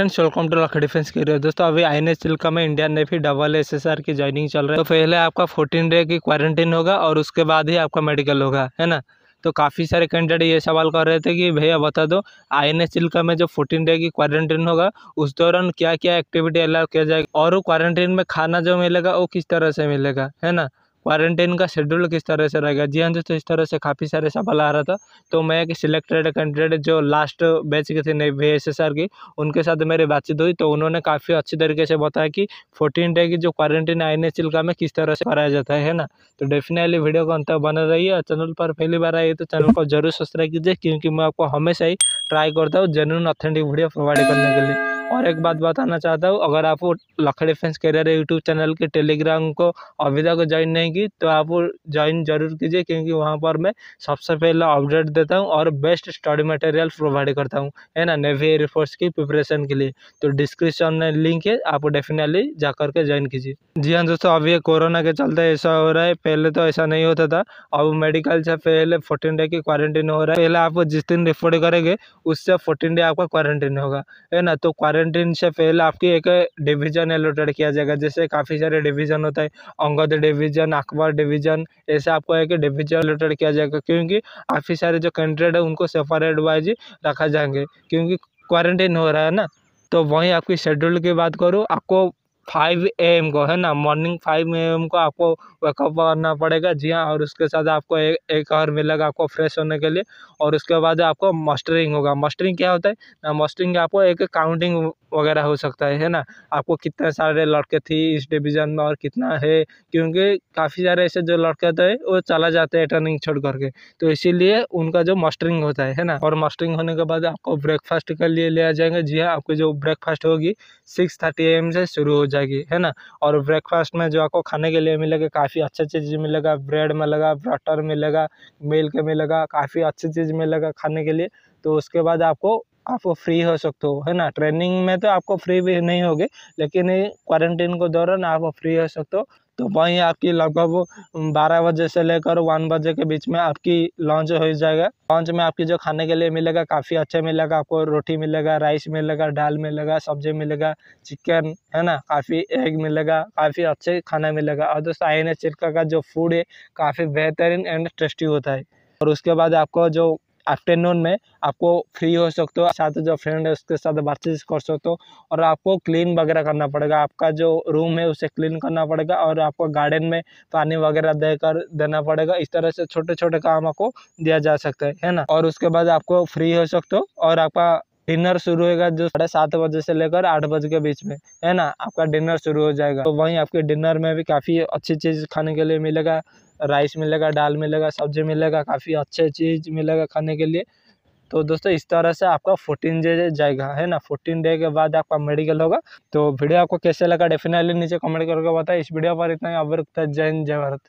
friends welcome to लखा defence career दोस्तों अभी आई एन चिल्का में इंडियन नेवी डबल एसएसआर की ज्वाइनिंग चल रहा है तो पहले आपका 14 डे की क्वारंटीन होगा और उसके बाद ही आपका मेडिकल होगा है ना तो काफ़ी सारे कैंडिडेट ये सवाल कर रहे थे कि भैया बता दो आई एन चिल्का में जो 14 डे की क्वारंटीन होगा उस दौरान क्या क्या एक्टिविटी अलाउ किया जाएगा और वो क्वारंटीन में खाना जो मिलेगा वो किस तरह से मिलेगा है ना क्वारंटाइन का शेड्यूल किस तरह से रहेगा जी हाँ दोस्तों इस तरह से काफ़ी सारे सवाल आ रहा था तो मैं एक सिलेक्टेड कैंडिडेट जो लास्ट बैच के थे नई एस एस आर की उनके साथ मेरी बातचीत हुई तो उन्होंने काफ़ी अच्छी तरीके से बताया कि फोर्टीन डे की जो क्वारंटीन आई एन का में किस तरह से कराया जाता है ना तो डेफिनेटली वीडियो को अंत बना रही और चैनल पर पहली बार आई तो चैनल को जरूर सब्सक्राइब कीजिए क्योंकि मैं आपको हमेशा ही ट्राई करता हूँ जेन्यून ऑथेंटिक वीडियो प्रोवाइड करने के लिए और एक बात बताना चाहता हूँ अगर आप लखड़े फेंस कैरियर यूट्यूब चैनल के टेलीग्राम को अभी तक ज्वाइन नहीं की तो आप ज्वाइन जरूर कीजिए क्योंकि वहाँ पर मैं सबसे पहले अपडेट देता हूँ और बेस्ट स्टडी मटेरियल प्रोवाइड करता हूँ है ना नेवी एयरफोर्स की प्रिपरेशन के लिए तो डिस्क्रिप्शन में लिंक है आप डेफिनेटली जा करके ज्वाइन कीजिए जी हाँ दोस्तों अभी कोरोना के चलते ऐसा हो रहा है पहले तो ऐसा नहीं होता था अब मेडिकल से पहले फोर्टीन डे की क्वारंटीन हो रहा है पहले आप जिस दिन रिपोर्ट करेंगे उससे फोर्टीन डे आपका क्वारंटीन होगा है ना तो क्वारंटीन क्वारंटीन से पहले आपकी एक डिवीज़न एलोटेड किया जाएगा जैसे काफ़ी सारे डिवीज़न होता है अंगद डिवीज़न अकबर डिवीज़न ऐसे आपको एक डिवीज़न एलोटेड किया जाएगा क्योंकि काफ़ी सारे जो कैंडिडेट है उनको सेपरेट वाइज रखा जाएंगे क्योंकि क्वारंटीन हो रहा है ना तो वहीं आपकी शेड्यूल की बात करूँ आपको फाइव एम को है ना मॉर्निंग फाइव एम को आपको वेकअप करना पड़ेगा जी हाँ और उसके साथ आपको ए, एक आवर मिलेगा आपको फ्रेश होने के लिए और उसके बाद आपको मस्टरिंग होगा मस्टरिंग क्या होता है ना मस्टरिंग आपको एक काउंटिंग वगैरह हो सकता है है ना आपको कितने सारे लड़के थी इस डिवीज़न में और कितना है क्योंकि काफ़ी सारे ऐसे जो लड़के थे वो चला जाते हैं टर्निंग छोड़ करके तो इसीलिए उनका जो मस्टरिंग होता है है ना और मस्टरिंग होने के बाद आपको ब्रेकफास्ट के लिए लिया जाएंगे जी हाँ आपकी जो ब्रेकफास्ट होगी सिक्स थर्टी एम से शुरू हो जाएगी है ना और ब्रेकफास्ट में जो आपको खाने के लिए मिलेगा काफ़ी अच्छा चीज़ मिलेगा ब्रेड मिलेगा बटर मिलेगा मिल्क मिलेगा काफ़ी अच्छी चीज़ मिलेगा खाने के लिए तो उसके बाद आपको आप फ्री हो सकते हो है ना ट्रेनिंग में तो आपको फ्री भी नहीं होगी लेकिन क्वारंटीन के दौरान आप फ्री हो सकते हो तो वहीं आपकी लगभग बारह बजे से लेकर वन बजे के बीच में आपकी लॉन्च हो जाएगा लॉन्च में आपकी जो खाने के लिए मिलेगा काफ़ी अच्छा मिलेगा आपको रोटी मिलेगा राइस मिलेगा दाल मिलेगा सब्जी मिलेगा चिकन है ना काफ़ी एग मिलेगा काफ़ी अच्छे खाना मिलेगा और दोस्तों आई एन का जो फूड है काफ़ी बेहतरीन एंड टेस्टी होता है और उसके बाद आपको जो आफ्टरनून में आपको फ्री हो सकते हो साथ जो फ्रेंड है उसके साथ बातचीत कर सकते हो और आपको क्लीन वगैरह करना पड़ेगा आपका जो रूम है उसे क्लीन करना पड़ेगा और आपको गार्डन में पानी वगैरह देकर देना पड़ेगा इस तरह से छोटे छोटे काम आपको दिया जा सकता है है ना और उसके बाद आपको फ्री हो सकते हो और आपका डिनर शुरू होगा जो साढ़े सात बजे से लेकर आठ बजे के बीच में है ना आपका डिनर शुरू हो जाएगा तो वहीं आपके डिनर में भी काफ़ी अच्छी चीज़ खाने के लिए मिलेगा राइस मिलेगा दाल मिलेगा सब्जी मिलेगा काफ़ी अच्छे चीज़ मिलेगा खाने के लिए तो दोस्तों इस तरह से आपका फोर्टीन डे जाएगा है ना फोर्टीन डे के बाद आपका मेडिकल होगा तो वीडियो आपको कैसे लगा डेफिनेटली नीचे कमेंट करके बताएं इस वीडियो पर इतना ही अवरुक्त जय हिंद जय भारत